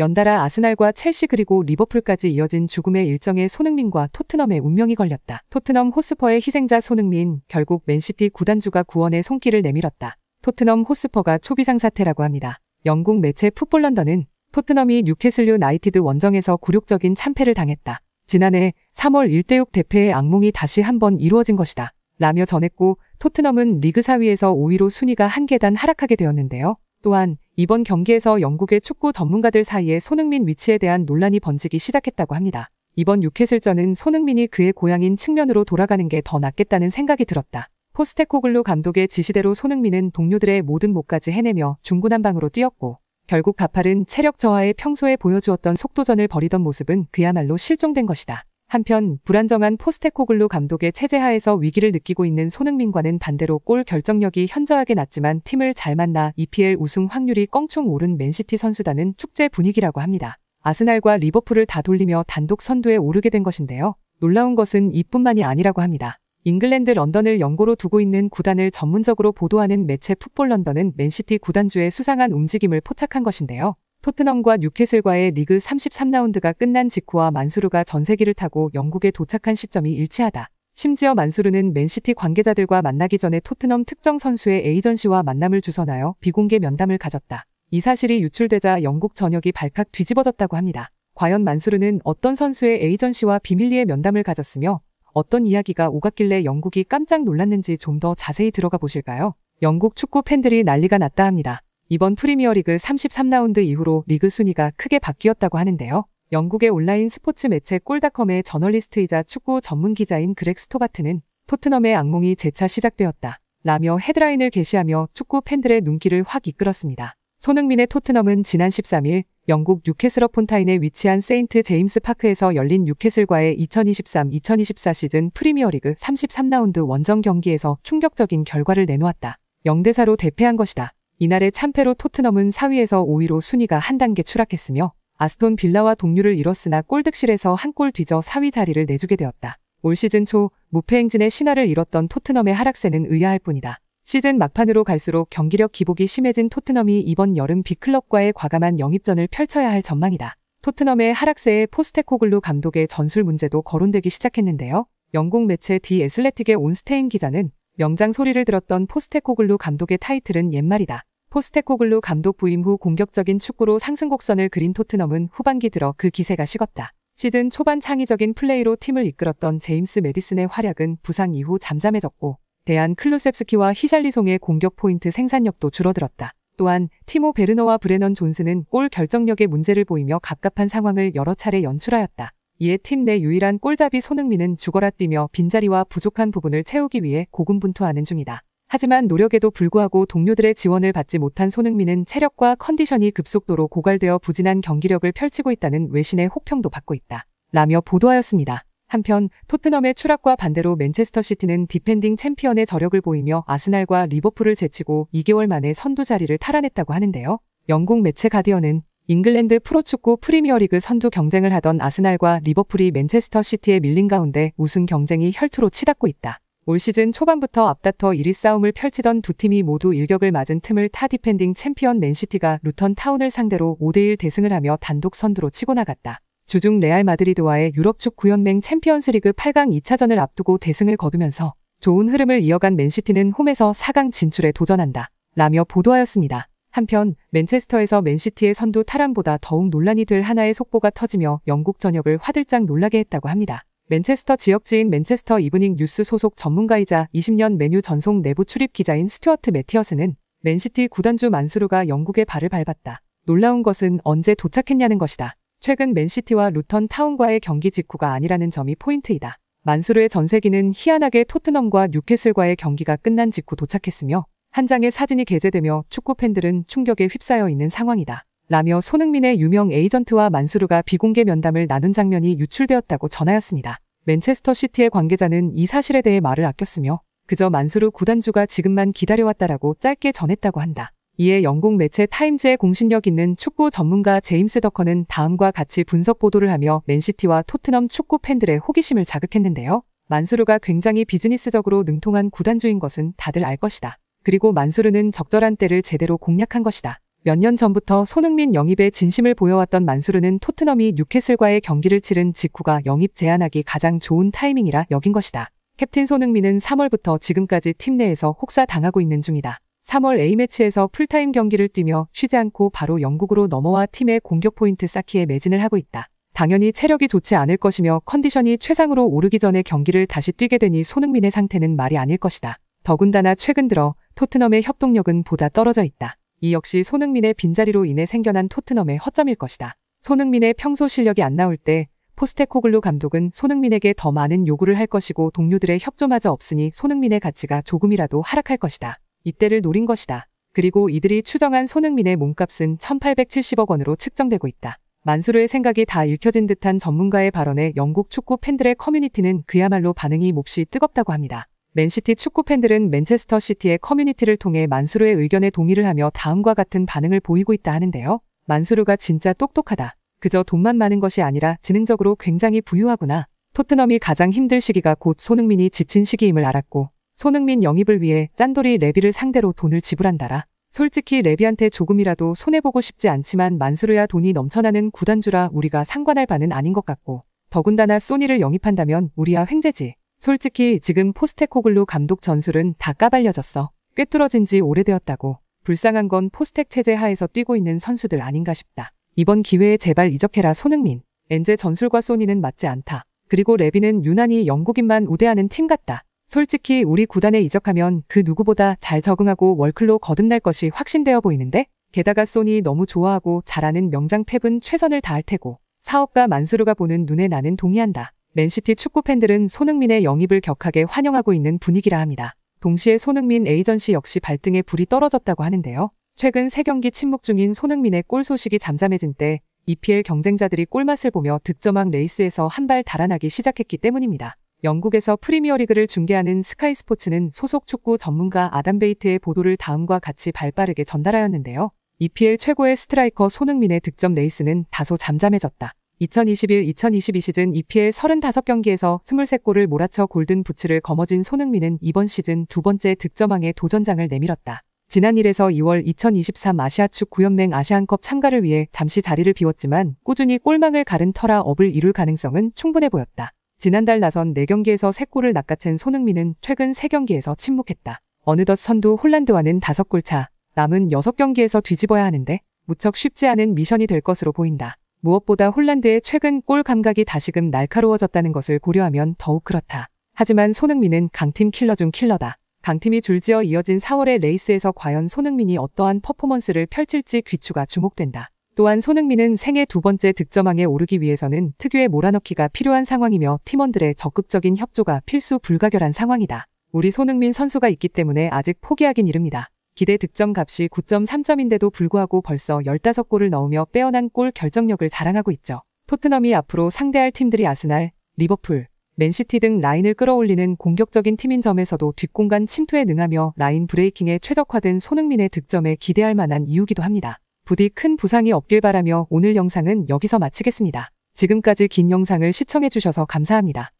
연달아 아스날과 첼시 그리고 리버풀까지 이어진 죽음의 일정에 손흥민과 토트넘의 운명이 걸렸다. 토트넘 호스퍼의 희생자 손흥민, 결국 맨시티 구단주가 구원의 손길을 내밀었다. 토트넘 호스퍼가 초비상 사태라고 합니다. 영국 매체 풋볼 런던은 토트넘이 뉴캐슬 유나이티드 원정에서 굴욕적인 참패를 당했다. 지난해 3월 1대6 대패의 악몽이 다시 한번 이루어진 것이다. 라며 전했고 토트넘은 리그 4위에서 5위로 순위가 한 계단 하락하게 되었는데요. 또한 이번 경기에서 영국의 축구 전문가들 사이에 손흥민 위치에 대한 논란이 번지기 시작했다고 합니다. 이번 유캐슬전은 손흥민이 그의 고향인 측면으로 돌아가는 게 더 낫겠다는 생각이 들었다. 포스테코글루 감독의 지시대로 손흥민은 동료들의 모든 몫까지 해내며 중구난방으로 뛰었고 결국 가파른 체력 저하에 평소에 보여주었던 속도전을 벌이던 모습은 그야말로 실종된 것이다. 한편 불안정한 포스테코글루 감독의 체제하에서 위기를 느끼고 있는 손흥민과는 반대로 골 결정력이 현저하게 낮지만 팀을 잘 만나 EPL 우승 확률이 껑충 오른 맨시티 선수단은 축제 분위기라고 합니다. 아스날과 리버풀을 다 돌리며 단독 선두에 오르게 된 것인데요. 놀라운 것은 이뿐만이 아니라고 합니다. 잉글랜드 런던을 연고로 두고 있는 구단을 전문적으로 보도하는 매체 풋볼 런던은 맨시티 구단주의 수상한 움직임을 포착한 것인데요. 토트넘과 뉴캐슬과의 리그 33라운드가 끝난 직후와 만수르가 전세기를 타고 영국에 도착한 시점이 일치하다. 심지어 만수르는 맨시티 관계자들과 만나기 전에 토트넘 특정 선수의 에이전시와 만남을 주선하여 비공개 면담을 가졌다. 이 사실이 유출되자 영국 전역이 발칵 뒤집어졌다고 합니다. 과연 만수르는 어떤 선수의 에이전시와 비밀리에 면담을 가졌으며 어떤 이야기가 오갔길래 영국이 깜짝 놀랐는지 좀 더 자세히 들어가 보실까요? 영국 축구 팬들이 난리가 났다 합니다. 이번 프리미어리그 33라운드 이후로 리그 순위가 크게 바뀌었다고 하는데요. 영국의 온라인 스포츠 매체 꼴닷컴의 저널리스트이자 축구 전문 기자인 그렉 스토바트는 토트넘의 악몽이 재차 시작되었다. 라며 헤드라인을 게시하며 축구 팬들의 눈길을 확 이끌었습니다. 손흥민의 토트넘은 지난 13일 영국 뉴캐슬어폰타인에 위치한 세인트 제임스 파크에서 열린 뉴캐슬과의 2023-2024 시즌 프리미어리그 33라운드 원정 경기에서 충격적인 결과를 내놓았다. 0 대4로 대패한 것이다. 이날의 참패로 토트넘은 4위에서 5위로 순위가 한 단계 추락했으며 아스톤 빌라와 동률을 이뤘으나 골득실에서 한 골 뒤져 4위 자리를 내주게 되었다. 올 시즌 초 무패 행진의 신화를 잃었던 토트넘의 하락세는 의아할 뿐이다. 시즌 막판으로 갈수록 경기력 기복이 심해진 토트넘이 이번 여름 빅클럽과의 과감한 영입전을 펼쳐야 할 전망이다. 토트넘의 하락세에 포스테코글루 감독의 전술 문제도 거론되기 시작했는데요. 영국 매체 디에슬레틱의 온스테인 기자는 명장 소리를 들었던 포스테코글루 감독의 타이틀은 옛말이다. 포스테코글루 감독 부임 후 공격적인 축구로 상승 곡선을 그린 토트넘은 후반기 들어 그 기세가 식었다. 시즌 초반 창의적인 플레이로 팀을 이끌었던 제임스 메디슨의 활약은 부상 이후 잠잠해졌고 대한 클루셉스키와 히샬리송의 공격 포인트 생산력도 줄어들었다. 또한 티모 베르너와 브레넌 존스는 골 결정력의 문제를 보이며 갑갑한 상황을 여러 차례 연출하였다. 이에 팀 내 유일한 골잡이 손흥민은 죽어라 뛰며 빈자리와 부족한 부분을 채우기 위해 고군분투하는 중이다. 하지만 노력에도 불구하고 동료들의 지원을 받지 못한 손흥민은 체력과 컨디션이 급속도로 고갈되어 부진한 경기력을 펼치고 있다는 외신의 혹평도 받고 있다. 라며 보도하였습니다. 한편 토트넘의 추락과 반대로 맨체스터 시티는 디펜딩 챔피언의 저력을 보이며 아스날과 리버풀을 제치고 2개월 만에 선두 자리를 탈환했다고 하는데요. 영국 매체 가디언은 잉글랜드 프로축구 프리미어리그 선두 경쟁을 하던 아스날과 리버풀이 맨체스터 시티에 밀린 가운데 우승 경쟁이 혈투로 치닫고 있다. 올 시즌 초반부터 앞다퉈 1위 싸움을 펼치던 두 팀이 모두 일격을 맞은 틈을 타 디펜딩 챔피언 맨시티가 루턴 타운을 상대로 5대1 대승을 하며 단독 선두로 치고 나갔다. 주중 레알 마드리드와의 유럽축 구연맹 챔피언스리그 8강 2차전을 앞두고 대승을 거두면서 좋은 흐름을 이어간 맨시티는 홈에서 4강 진출에 도전한다. 라며 보도하였습니다. 한편 맨체스터에서 맨시티의 선두 탈환보다 더욱 논란이 될 하나의 속보가 터지며 영국 전역을 화들짝 놀라게 했다고 합니다. 맨체스터 지역지인 맨체스터 이브닝 뉴스 소속 전문가이자 20년 메뉴 전송 내부 출입 기자인 스튜어트 매티어스는 맨시티 구단주 만수르가 영국의 발을 밟았다. 놀라운 것은 언제 도착했냐는 것이다. 최근 맨시티와 루턴 타운과의 경기 직후가 아니라는 점이 포인트이다. 만수르의 전세기는 희한하게 토트넘과 뉴캐슬과의 경기가 끝난 직후 도착했으며 한 장의 사진이 게재되며 축구 팬들은 충격에 휩싸여 있는 상황이다. 라며 손흥민의 유명 에이전트와 만수르가 비공개 면담을 나눈 장면이 유출되었다고 전하였습니다. 맨체스터 시티의 관계자는 이 사실에 대해 말을 아꼈으며 그저 만수르 구단주가 지금만 기다려왔다라고 짧게 전했다고 한다. 이에 영국 매체 타임즈의 공신력 있는 축구 전문가 제임스 더커는 다음과 같이 분석 보도를 하며 맨시티와 토트넘 축구 팬들의 호기심을 자극했는데요. 만수르가 굉장히 비즈니스적으로 능통한 구단주인 것은 다들 알 것이다. 그리고 만수르는 적절한 때를 제대로 공략한 것이다. 몇 년 전부터 손흥민 영입에 진심을 보여왔던 만수르는 토트넘이 뉴캐슬과의 경기를 치른 직후가 영입 제안하기 가장 좋은 타이밍이라 여긴 것이다. 캡틴 손흥민은 3월부터 지금까지 팀 내에서 혹사당하고 있는 중이다. 3월 A매치에서 풀타임 경기를 뛰며 쉬지 않고 바로 영국으로 넘어와 팀의 공격 포인트 쌓기에 매진을 하고 있다. 당연히 체력이 좋지 않을 것이며 컨디션이 최상으로 오르기 전에 경기를 다시 뛰게 되니 손흥민의 상태는 말이 아닐 것이다. 더군다나 최근 들어 토트넘의 협동력은 보다 떨어져 있다. 이 역시 손흥민의 빈자리로 인해 생겨난 토트넘의 허점일 것이다. 손흥민의 평소 실력이 안 나올 때 포스테코글루 감독은 손흥민에게 더 많은 요구를 할 것이고 동료들의 협조마저 없으니 손흥민의 가치가 조금이라도 하락할 것이다. 이때를 노린 것이다. 그리고 이들이 추정한 손흥민의 몸값은 1870억 원으로 측정되고 있다. 만수르의 생각이 다 읽혀진 듯한 전문가의 발언에 영국 축구 팬들의 커뮤니티는 그야말로 반응이 몹시 뜨겁다고 합니다. 맨시티 축구 팬들은 맨체스터 시티의 커뮤니티를 통해 만수르의 의견에 동의를 하며 다음과 같은 반응을 보이고 있다 하는데요. 만수르가 진짜 똑똑하다. 그저 돈만 많은 것이 아니라 지능적으로 굉장히 부유하구나. 토트넘이 가장 힘들 시기가 곧 손흥민이 지친 시기임을 알았고 손흥민 영입을 위해 짠돌이 레비를 상대로 돈을 지불한다라. 솔직히 레비한테 조금이라도 손해보고 싶지 않지만 만수르야 돈이 넘쳐나는 구단주라 우리가 상관할 바는 아닌 것 같고 더군다나 소니를 영입한다면 우리야 횡재지. 솔직히 지금 포스텍코글루 감독 전술은 다 까발려졌어. 꿰뚫어진 지 오래되었다고. 불쌍한 건 포스텍 체제 하에서 뛰고 있는 선수들 아닌가 싶다. 이번 기회에 제발 이적해라 손흥민. 엔제 전술과 소니는 맞지 않다. 그리고 레비는 유난히 영국인만 우대하는 팀 같다. 솔직히 우리 구단에 이적하면 그 누구보다 잘 적응하고 월클로 거듭날 것이 확신되어 보이는데? 게다가 소니 너무 좋아하고 잘하는 명장 펩은 최선을 다할 테고 사업가 만수르가 보는 눈에 나는 동의한다. 맨시티 축구 팬들은 손흥민의 영입을 격하게 환영하고 있는 분위기라 합니다. 동시에 손흥민 에이전시 역시 발등에 불이 떨어졌다고 하는데요. 최근 3경기 침묵 중인 손흥민의 골 소식이 잠잠해진 때 EPL 경쟁자들이 골맛을 보며 득점왕 레이스에서 한 발 달아나기 시작했기 때문입니다. 영국에서 프리미어리그를 중계하는 스카이 스포츠는 소속 축구 전문가 아담 베이트의 보도를 다음과 같이 발빠르게 전달하였는데요. EPL 최고의 스트라이커 손흥민의 득점 레이스는 다소 잠잠해졌다. 2021-2022 시즌 EPL 35경기에서 23골을 몰아쳐 골든 부츠를 거머쥔 손흥민은 이번 시즌 두 번째 득점왕의 도전장을 내밀었다. 지난 1에서 2월 2023 아시아축 구연맹 아시안컵 참가를 위해 잠시 자리를 비웠지만 꾸준히 골망을 가른 터라 업을 이룰 가능성은 충분해 보였다. 지난달 나선 4경기에서 3골을 낚아챈 손흥민은 최근 3경기에서 침묵했다. 어느덧 선두 홀란드와는 5골 차, 남은 6경기에서 뒤집어야 하는데 무척 쉽지 않은 미션이 될 것으로 보인다. 무엇보다 홀란드의 최근 골 감각이 다시금 날카로워졌다는 것을 고려하면 더욱 그렇다. 하지만 손흥민은 강팀 킬러 중 킬러다. 강팀이 줄지어 이어진 4월의 레이스에서 과연 손흥민이 어떠한 퍼포먼스를 펼칠지 귀추가 주목된다. 또한 손흥민은 생애 두 번째 득점왕에 오르기 위해서는 특유의 몰아넣기가 필요한 상황이며 팀원들의 적극적인 협조가 필수 불가결한 상황이다. 우리 손흥민 선수가 있기 때문에 아직 포기하긴 이릅니다. 기대 득점 값이 9.3점인데도 불구하고 벌써 15골을 넣으며 빼어난 골 결정력을 자랑하고 있죠. 토트넘이 앞으로 상대할 팀들이 아스날, 리버풀, 맨시티 등 라인을 끌어올리는 공격적인 팀인 점에서도 뒷공간 침투에 능하며 라인 브레이킹에 최적화된 손흥민의 득점에 기대할 만한 이유기도 합니다. 부디 큰 부상이 없길 바라며 오늘 영상은 여기서 마치겠습니다. 지금까지 긴 영상을 시청해주셔서 감사합니다.